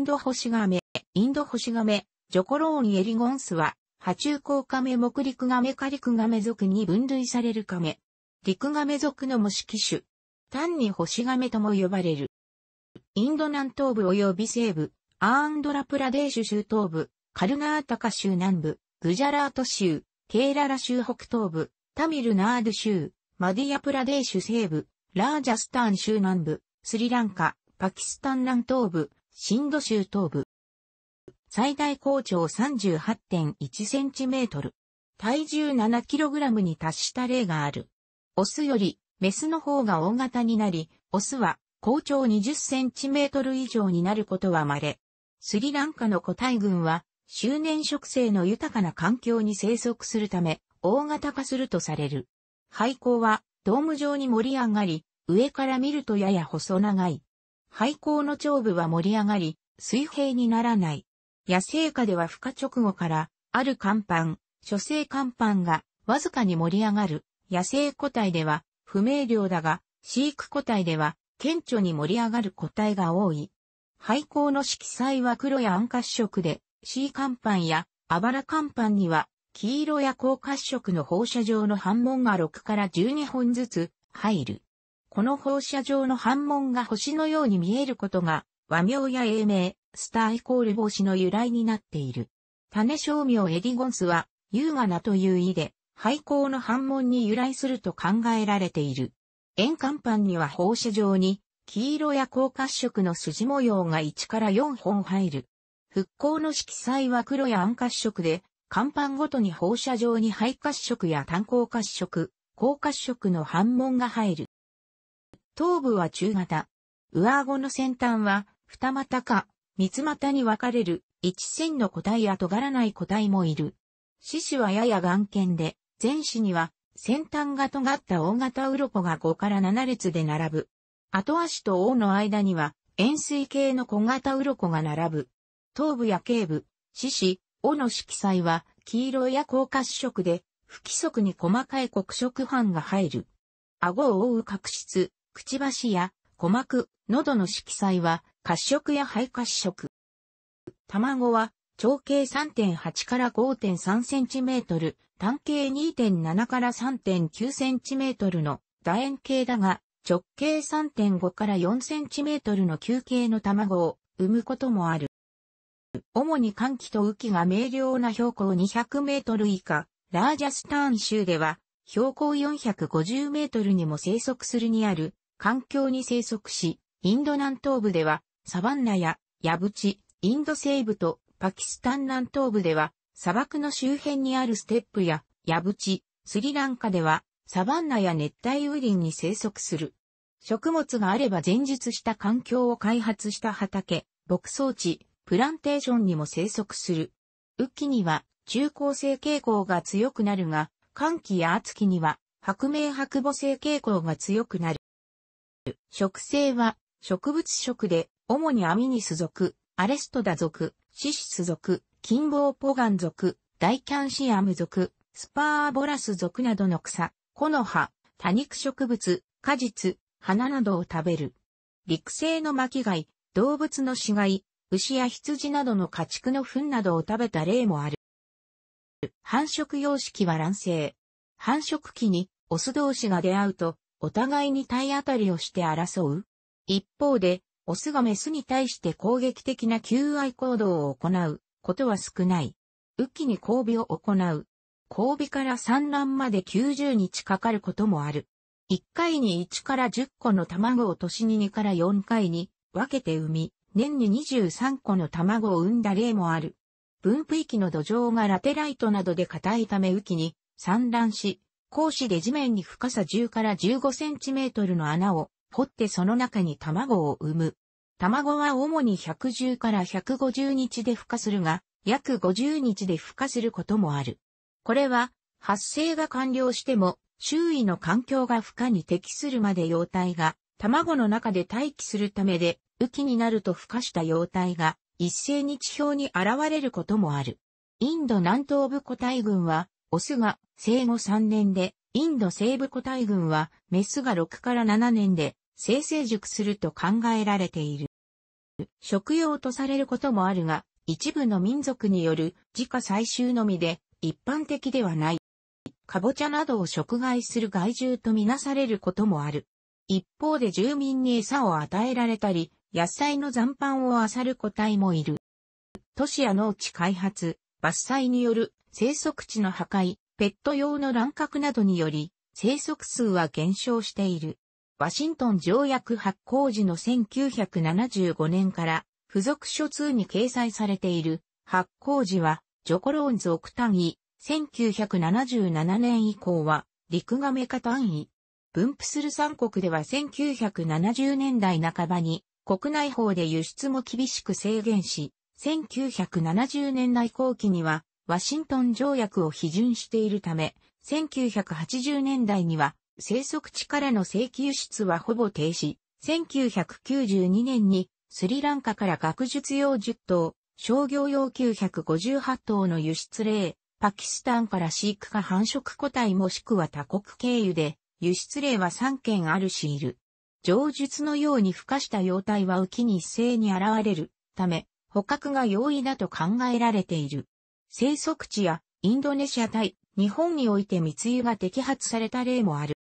インドホシガメ、インドホシガメ、ジョコローニエリゴンスは、波中甲カメ目陸ガメリ陸ガメ属に分類されるカメ。陸ガメ属の模式種。単に星ガメとも呼ばれる。インド南東部及び西部、アーンドラプラデーシュ州東部、カルナータカ州南部、グジャラート州、ケーララ州北東部、タミルナード州、マディアプラデーシュ西部、ラージャスタン州南部、スリランカ、パキスタン南東部、シンド州東部。最大高潮 38.1cm。体重 7kg に達した例がある。オスよりメスの方が大型になり、オスは高潮 20cm 以上になることは稀。スリランカの個体群は、周年植生の豊かな環境に生息するため、大型化するとされる。廃校は、ドーム状に盛り上がり、上から見るとやや細長い。廃校の長部は盛り上がり、水平にならない。野生下では孵化直後から、ある甲板、諸生甲板がわずかに盛り上がる。野生個体では不明瞭だが、飼育個体では顕著に盛り上がる個体が多い。廃校の色彩は黒や暗褐色で、C 甲板やあばら甲板には黄色や高褐色の放射状の半門が6から12本ずつ入る。この放射状の反紋が星のように見えることが、和名や英名、スターイコール星の由来になっている。種商名エディゴンスは、優雅なという意で、廃校の反紋に由来すると考えられている。円甲板には放射状に、黄色や高褐色の筋模様が1から4本入る。復興の色彩は黒や暗褐色で、看板ごとに放射状に灰褐色や炭鉱褐色、高褐色の反紋が入る。頭部は中型。上顎の先端は二股か三つ股に分かれる一線の個体や尖らない個体もいる。獅子はやや眼見で、前肢には先端が尖った大型鱗が5から7列で並ぶ。後足と尾の間には円錐形の小型鱗が並ぶ。頭部や頸部、獅子、尾の色彩は黄色や高褐色で、不規則に細かい黒色斑が入る。顎を覆う角質、くちばしや鼓膜、喉の色彩は褐色や肺褐色。卵は長径3.8から5.3センチメートル、単径2.7から3.9センチメートルの楕円形だが、直径3.5から4センチメートルの球形の卵を産むこともある。主に寒気と雨季が明瞭な標高200メートル以下、ラージャスターン州では、標高450メートルにも生息するにある環境に生息し、インド南東部ではサバンナやヤブチ、インド西部とパキスタン南東部では砂漠の周辺にあるステップやヤブチ、スリランカではサバンナや熱帯雨林に生息する。食物があれば前述した環境を開発した畑、牧草地、プランテーションにも生息する。雨季には中高生傾向が強くなるが、寒季や暑季には白明白母性傾向が強くなる。る。植生は、植物食で、主にアミニス属、アレストダ属、シシス属、キンボウポガン属、ダイキャンシアム属、スパーボラス属などの草、木の葉、多肉植物、果実、花などを食べる。陸生の巻貝、動物の死骸、牛や羊などの家畜の糞などを食べた例もある。繁殖様式は卵生。繁殖期にオス同士が出会うと、お互いに体当たりをして争う。一方で、オスがメスに対して攻撃的な求愛行動を行うことは少ない。雨季に交尾を行う。交尾から産卵まで90日かかることもある。1回に1から10個の卵を年に2から4回に分けて産み、年に23個の卵を産んだ例もある。分布域の土壌がラテライトなどで硬いため雨季に産卵し、講子で地面に深さ10から15センチメートルの穴を掘ってその中に卵を産む。卵は主に110から150日で孵化するが、約50日で孵化することもある。これは、発生が完了しても、周囲の環境が孵化に適するまで幼体が、卵の中で待機するためで、雨季になると孵化した幼体が、一斉に地表に現れることもある。インド南東部個体群は、オスが生後3年で、インド西部個体群は、メスが6から7年で、生成熟すると考えられている。食用とされることもあるが、一部の民族による自家採集のみで、一般的ではない。カボチャなどを食害する害獣とみなされることもある。一方で住民に餌を与えられたり、野菜の残飯を漁る個体もいる。都市や農地開発、伐採による生息地の破壊、ペット用の乱獲などにより、生息数は減少している。ワシントン条約発行時の1975年から付属書通に掲載されている発行時はジョコローン属単位、1977年以降は陸メ化単位。分布する三国では1970年代半ばに国内法で輸出も厳しく制限し、1970年代後期にはワシントン条約を批准しているため、1980年代には生息地からの請求出はほぼ停止、1992年にスリランカから学術用10頭、商業用958頭の輸出例、パキスタンから飼育か繁殖個体もしくは他国経由で、輸出例は3件あるしいる。上述のように孵化した幼体は浮きに一斉に現れるため、捕獲が容易だと考えられている。生息地やインドネシア対日本において密輸が摘発された例もある。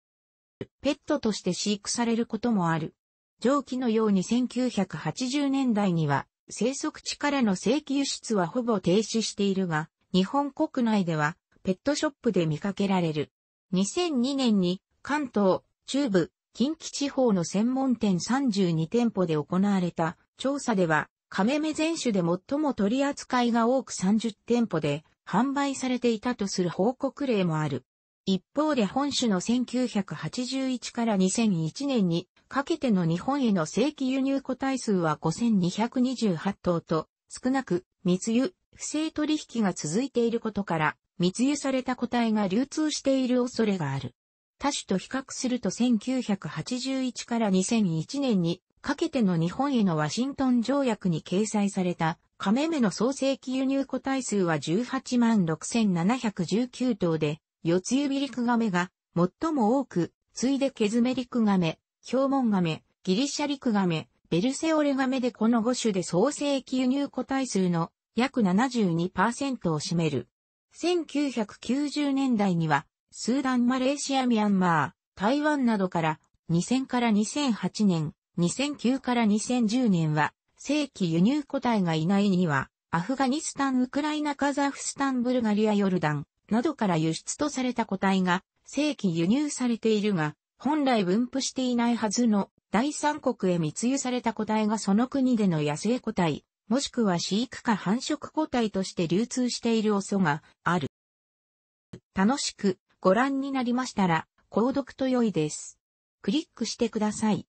ペットとして飼育されることもある。上記のように1980年代には生息地からの正規輸出はほぼ停止しているが、日本国内ではペットショップで見かけられる。2002年に関東、中部、近畿地方の専門店32店舗で行われた調査では亀目全種で最も取り扱いが多く30店舗で販売されていたとする報告例もある。一方で本種の1981から2001年にかけての日本への正規輸入個体数は5228頭と少なく密輸、不正取引が続いていることから密輸された個体が流通している恐れがある。他種と比較すると1981から2001年にかけての日本へのワシントン条約に掲載された、カメメの創世期輸入個体数は18万6719頭で、四つ指リクガメが最も多く、ついでケズメリクガメ、ヒンガメ、ギリシャリクガメ、ベルセオレガメでこの5種で創世期輸入個体数の約72%を占める。1990年代には、スーダン、マレーシア、ミャンマー、台湾などから2000から2008年、2009から2010年は、正規輸入個体がいないには、アフガニスタン、ウクライナ、カザフスタン、ブルガリア、ヨルダンなどから輸出とされた個体が正規輸入されているが、本来分布していないはずの第三国へ密輸された個体がその国での野生個体、もしくは飼育か繁殖個体として流通している恐がある。楽しくご覧になりましたら、購読と良いです。クリックしてください。